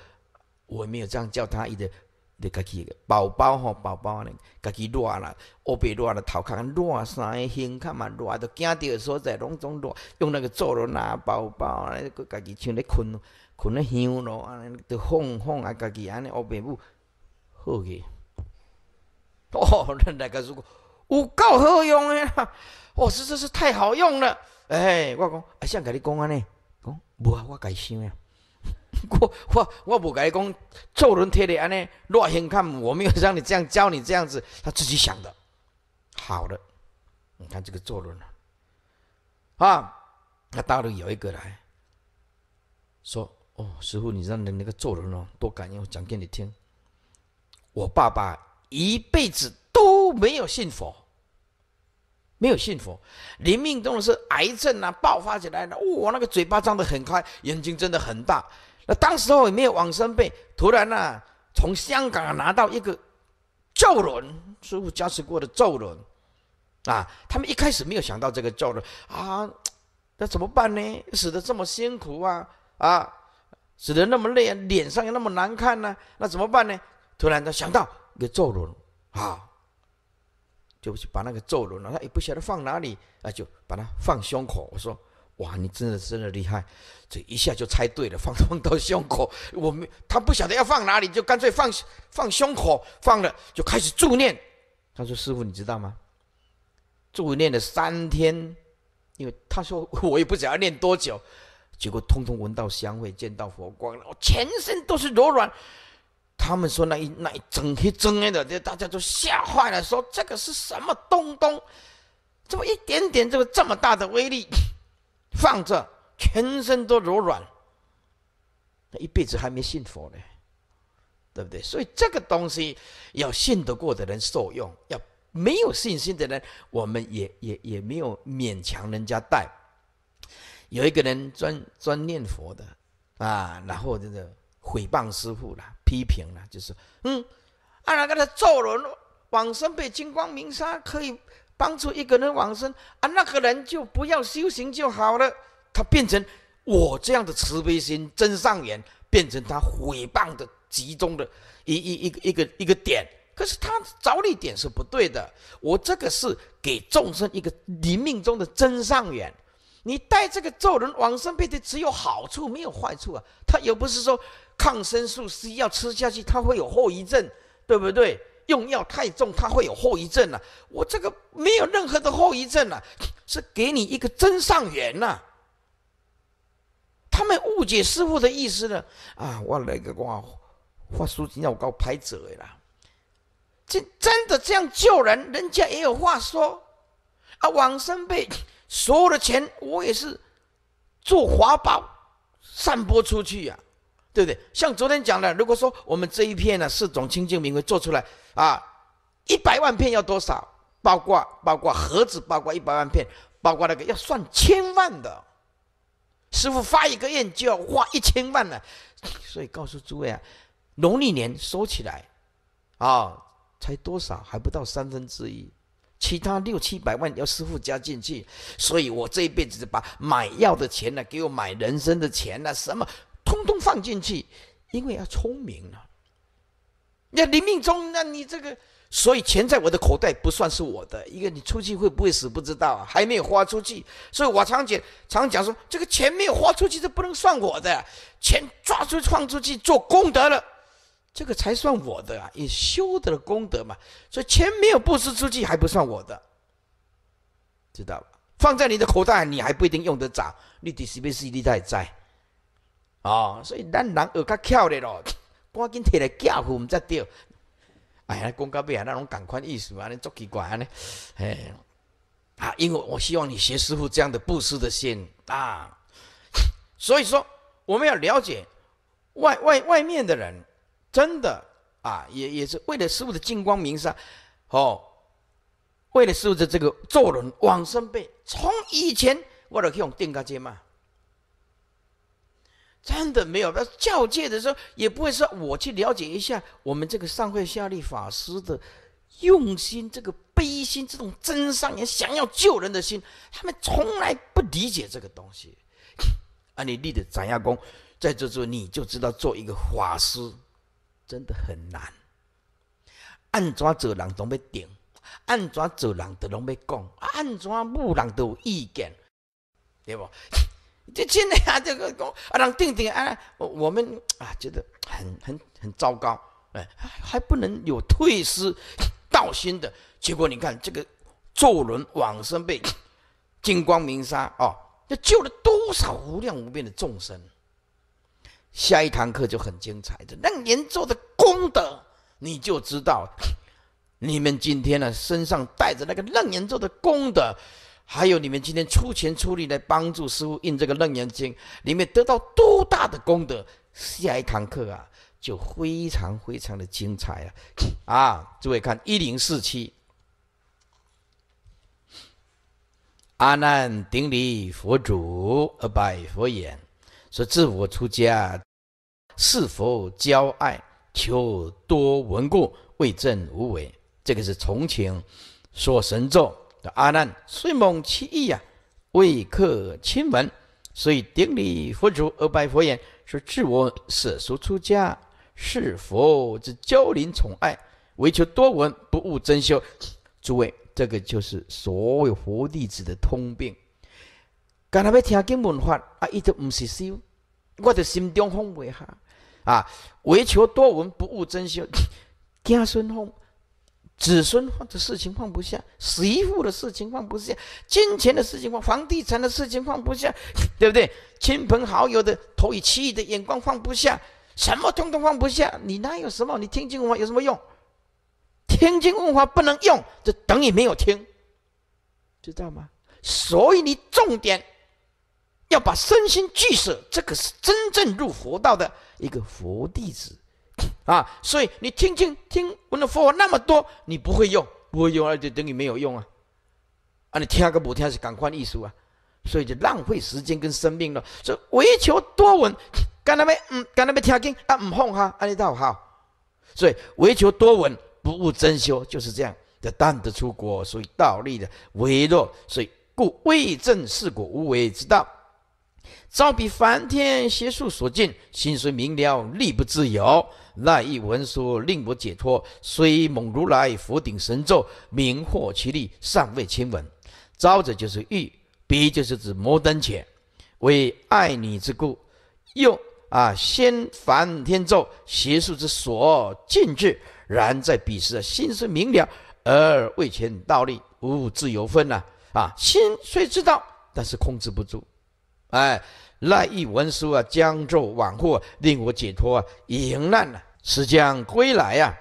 我没有这样叫他，一直，自己宝宝吼，宝宝呢，自己热了，我被热了，头壳热，个胸看嘛热，都惊掉，所在拢总热，用那个做了拿宝宝，啊，搁家己像在困，困在香咯，安尼在晃晃啊，家己安尼，岳白母，好去。哦，那个如果，有够好用哎，哦，实在是太好用了。哎，我讲，我想跟你讲安尼，讲无啊，我改想呀，我我我无跟你讲做人体的安尼，若现看我没有让你这样教你这样子，他自己想的，好的，你看这个做人啊，啊，那当然有一个来说，哦，师傅，你让你那个做人哦，多感人，我讲给你听，我爸爸一辈子都没有信佛。没有幸福。临命中的是癌症啊，爆发起来了。哇，那个嘴巴张得很快，眼睛真的很大。那当时候也没有往生被，突然呢，从香港拿到一个咒轮，师傅加持过的咒轮，啊，他们一开始没有想到这个咒轮啊，那怎么办呢？死得这么辛苦啊，啊，死得那么累啊，脸上又那么难看呢，那怎么办呢？突然他想到一个咒轮啊。就把那个咒轮了，他也不晓得放哪里，那就把它放胸口。我说：“哇，你真的真的厉害，这一下就猜对了，放放到胸口。”我们他不晓得要放哪里，就干脆放放胸口，放了就开始助念。他说：“师傅，你知道吗？助念了三天，因为他说我也不晓得要念多久，结果通通闻到香味，见到佛光了，我全身都是柔软。”他们说那一那一整天针的，这大家都吓坏了，说这个是什么东东？怎么一点点，这个这么大的威力？放着全身都柔软，一辈子还没信佛呢，对不对？所以这个东西要信得过的人受用，要没有信心的人，我们也也也没有勉强人家带。有一个人专专念佛的啊，然后这个诽谤师傅了。批评了，就是嗯，啊，那个他咒人往生被金光明沙可以帮助一个人往生啊，那个人就不要修行就好了。他变成我这样的慈悲心真善缘，变成他诽谤的集中的一一一个一个一个点。可是他着力点是不对的，我这个是给众生一个临命中的真善缘。你带这个咒人，往生贝的只有好处没有坏处啊！它又不是说抗生素西药吃下去它会有后遗症，对不对？用药太重它会有后遗症了。我这个没有任何的后遗症啊，是给你一个真上缘呐。他们误解师傅的意思了啊！我那个话，发舒筋药膏拍着哎啦，这真的这样救人，人家也有话说啊！往生贝。所有的钱，我也是做法宝散播出去呀，对不对？像昨天讲的，如果说我们这一片呢是种清净名会做出来啊，一百万片要多少？包括包括盒子，包括一百万片，包括那个要算千万的师傅发一个愿就要花一千万了。所以告诉诸位啊，农历年收起来啊，才多少？还不到三分之一。其他六七百万要师傅加进去，所以我这一辈子把买药的钱呢，给我买人参的钱呢，什么，通通放进去，因为要聪明了。那你命中，那你这个，所以钱在我的口袋不算是我的，一个你出去会不会死不知道啊，还没有花出去，所以我常讲常讲说，这个钱没有花出去，这不能算我的，钱抓出放出去做功德了。这个才算我的啊！也修得功德嘛，所以钱没有布施出去还不算我的，知道吧？放在你的口袋，你还不一定用得着。你得慈悲心，你在在哦。所以咱人有卡巧的咯，赶紧提来家伙，我们再丢哎呀，公告不啊，那种感款艺术啊，你奇怪啊。呢？哎，啊，因为我希望你学师傅这样的布施的心啊，所以说我们要了解外外外面的人。真的啊，也也是为了师傅的净光明身，哦，为了师傅的这个做人往生呗，从以前我老去用定个街嘛，真的没有。那教诫的时候，也不会说我去了解一下我们这个上会下立法师的用心，这个悲心，这种真善言，想要救人的心，他们从来不理解这个东西。啊，你立的斩业功，在这之后你就知道做一个法师。真的很难，按怎做人都要定，按怎做人都要讲，按怎木人都有意见，对不？这真的啊，这个啊，人定定啊，我们啊，觉得很很很糟糕，哎，还不能有退失道心的。结果你看，这个坐轮往生被金光明沙啊，这救了多少无量无边的众生。下一堂课就很精彩，的。楞严咒的功德，你就知道。你们今天呢，身上带着那个楞严咒的功德，还有你们今天出钱出力来帮助师傅印这个楞严经，你们得到多大的功德？下一堂课啊，就非常非常的精彩了。啊，诸位看一零四七，阿难顶礼佛主，呃，拜佛眼。说自我出家，是否骄爱，求多闻故，为证无为。这个是从前说神咒的阿难，虽蒙其意呀，未可亲闻。所以顶礼佛祖而拜佛言：说自我舍俗出家，是否之教怜宠爱，唯求多闻，不悟真修。诸位，这个就是所有佛弟子的通病。刚才要听经闻法，啊，一都不是修。我的心中放不下啊，唯求多闻不悟真修，子 孙放，子孙放的事情放不下，媳妇的事情放不下，金钱的事情放，房地产的事情放不下，对不对？亲朋好友的投以歧义的眼光放不下，什么通通放不下？你哪有什么？你听经文有什么用？听经文话不能用，就等于没有听，知道吗？所以你重点。要把身心俱舍，这可是真正入佛道的一个佛弟子 啊！所以你听听听闻了佛法那么多，你不会用，不会用，那就等于没有用啊！啊，你听个不听是感快艺术啊，所以就浪费时间跟生命了。所以唯求多闻，干他妈嗯，干他妈听经啊，不放哈，安逸到好。所以唯求多闻，不务真修，就是这样。的但得出国，所以道立的微弱，所以故为正四果无为之道。照彼梵天邪术所禁，心虽明了，力不自由。那一文说令我解脱，虽猛如来佛顶神咒，明获其力，尚未亲闻。遭者就是欲，彼就是指摩登浅。为爱你之故，用啊先梵天咒邪术之所禁制，然在彼时心虽明了，而未前道力无自由分呢。啊，心虽知道，但是控制不住。哎。赖一文书啊，将咒往获，令我解脱啊，迎难了。此将归来啊，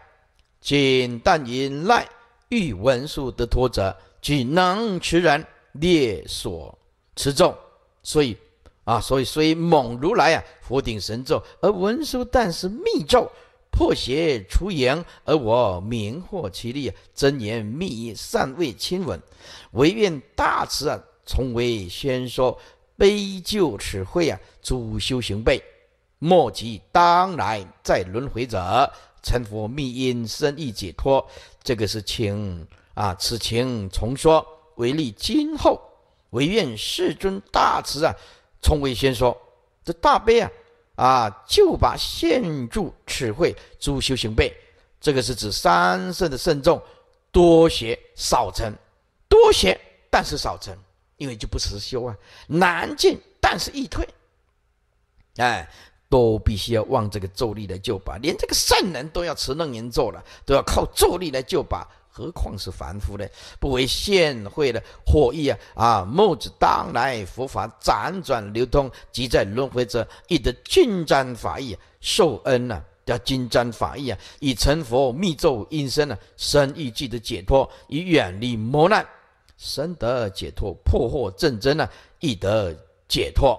仅但因赖一文书得脱者，即能屈然列所持咒。所以啊，所以虽猛如来啊，佛顶神咒，而文书但是密咒，破邪除疑，而我明获其利。真言密意，尚未亲闻，唯愿大慈啊，从未宣说。悲救此会啊，诸修行辈，莫及当来在轮回者，成佛密因深意解脱。这个是请啊，此情重说为利今后，唯愿世尊大慈啊，从为先说。这大悲啊啊，就把现住此会诸修行辈，这个是指三圣的慎重，多学少成，多学但是少成。因为就不实修啊，难进但是易退，哎，都必须要望这个咒力来救拔，连这个圣人都要持楞严咒了，都要靠咒力来救拔，何况是凡夫呢？不为现会的获益啊，啊，木子当来佛法辗转流通，即在轮回者，亦得金章法益，受恩呐，叫金章法义啊，以成佛密咒音声啊，生欲即的解脱，以远离磨难。神得解脱，破获正真呢，亦得解脱。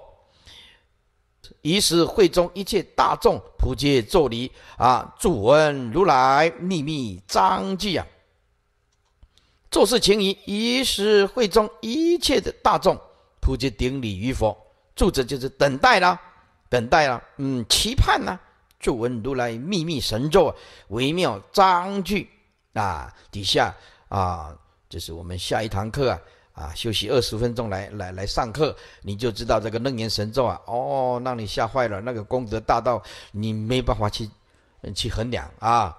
于是会中一切大众普皆作礼啊，祝闻如来秘密章句啊。做事情仪，于是会中一切的大众普皆顶礼于佛。住者就是等待了，等待了，嗯，期盼呢？祝闻如来秘密神啊，微妙章句啊，底下啊。就是我们下一堂课啊，啊，休息二十分钟来来来上课，你就知道这个楞严神咒啊，哦，让你吓坏了，那个功德大到你没办法去，去衡量啊。